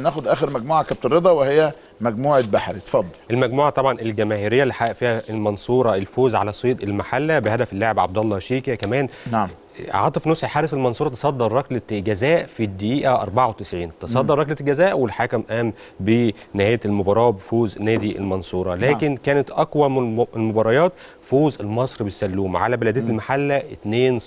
ناخد اخر مجموعه كابتن رضا وهي مجموعه بحري اتفضل المجموعه طبعا الجماهيريه اللي حقق فيها المنصوره الفوز على صيد المحله بهدف اللاعب عبد الله شيكا كمان نعم عاطف نصحي حارس المنصوره تصدر ركله جزاء في الدقيقه 94 تصدر ركله الجزاء والحكم قام بنهايه المباراه بفوز نادي المنصوره نعم. لكن نعم. كانت اقوى من المباريات فوز المصري بالسلوم على بلديه المحله 2-0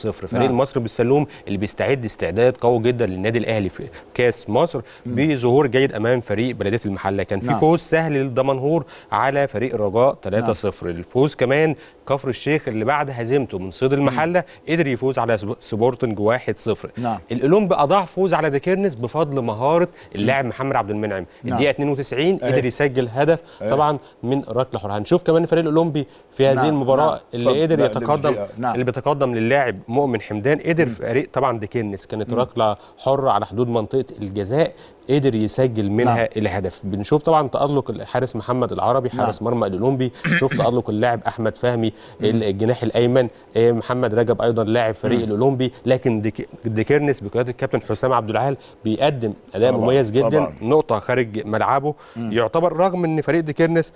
فريق نعم. المصري بالسلوم اللي بيستعد استعداد قوي جدا للنادي الاهلي في كاس مصر بظهور جيد امام فريق بلديه المحله كان في نعم. فوز سهل للدمنهور على فريق الرجاء 3-0 نعم. الفوز كمان كفر الشيخ اللي بعد هزيمته من صيد المحله قدر يفوز على سبورتنج 1-0 نعم الاولمبي اضاع فوز على ديكيرنس بفضل مهاره اللاعب محمد عبد المنعم نعم. الدقيقه 92 قدر يسجل هدف طبعا من ركله حره هنشوف كمان الفريق الاولمبي في هذه نعم. المباراه نعم. اللي قدر يتقدم اللي بيتقدم للاعب مؤمن حمدان قدر فريق طبعا ديكيرنس كانت ركله حره على حدود منطقه الجزاء قدر يسجل منها نعم. الهدف بنشوف طبعا تالق الحارس محمد العربي حارس نعم. مرمى الاولمبي شوف تالق اللاعب احمد فهمي الجناح الايمن إيه، محمد رجب ايضا لاعب فريق مم. الاولمبي لكن ديكيرنس بقياده الكابتن حسام عبد العال بيقدم اداء مميز جدا طبعا. نقطه خارج ملعبه مم. يعتبر رغم ان فريق ديكيرنس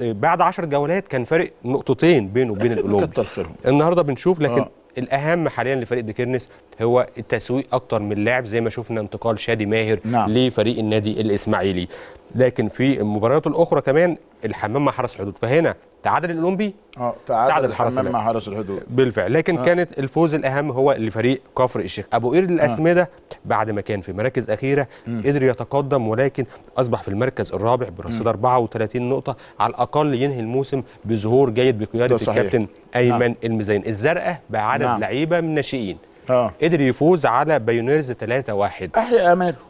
بعد 10 جولات كان فارق نقطتين بينه وبين الاولمبي النهارده بنشوف لكن آه. الاهم حاليا لفريق ديكيرنس هو التسويق اكتر من لاعب زي ما شفنا انتقال شادي ماهر نعم. لفريق النادي الاسماعيلي لكن في المباريات الاخرى كمان الحمام مع حرس الحدود فهنا تعادل الاولمبي اه تعادل, تعادل الحرس مع حرس الحدود بالفعل لكن أوه. كانت الفوز الاهم هو لفريق كفر الشيخ ابو قير آه. الاسمده بعد ما كان في مراكز اخيره م. قدر يتقدم ولكن اصبح في المركز الرابع برصيد 34 نقطه على الاقل ينهي الموسم بظهور جيد بقياده الكابتن نعم. ايمن نعم. المزين الزرقاء بعدد نعم. لعيبه من ناشئين آه. قدر يفوز على بايونيرز 3-1 احيا اماله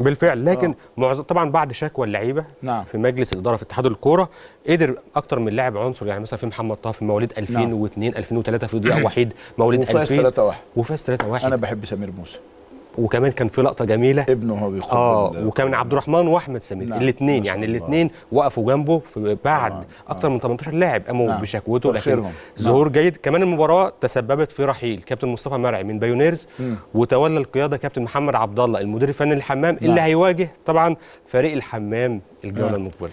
بالفعل لكن آه. معظم طبعا بعد شكوى اللعيبه نعم. في مجلس الاداره في اتحاد الكوره قدر اكتر من لاعب عنصر يعني مثلا في محمد طه في مواليد 2002 نعم. 2003 في ضياء وحيد مواليد 2000 وفاز 3 1 وفاز 3 1 انا بحب سمير موسى وكمان كان في لقطه جميله ابنه هو بيقول اه وكان عبد الرحمن واحمد سمير نعم. الاثنين يعني الاثنين وقفوا جنبه بعد آه. اكتر من 18 لاعب قاموا نعم. بشكوته لكن ظهور نعم. جيد كمان المباراه تسببت في رحيل كابتن مصطفى مرعي من بايونيرز وتولى القياده كابتن محمد عبد الله المدير الفني للحمام نعم. اللي هيواجه طبعا فريق الحمام الجوله نعم. المقبله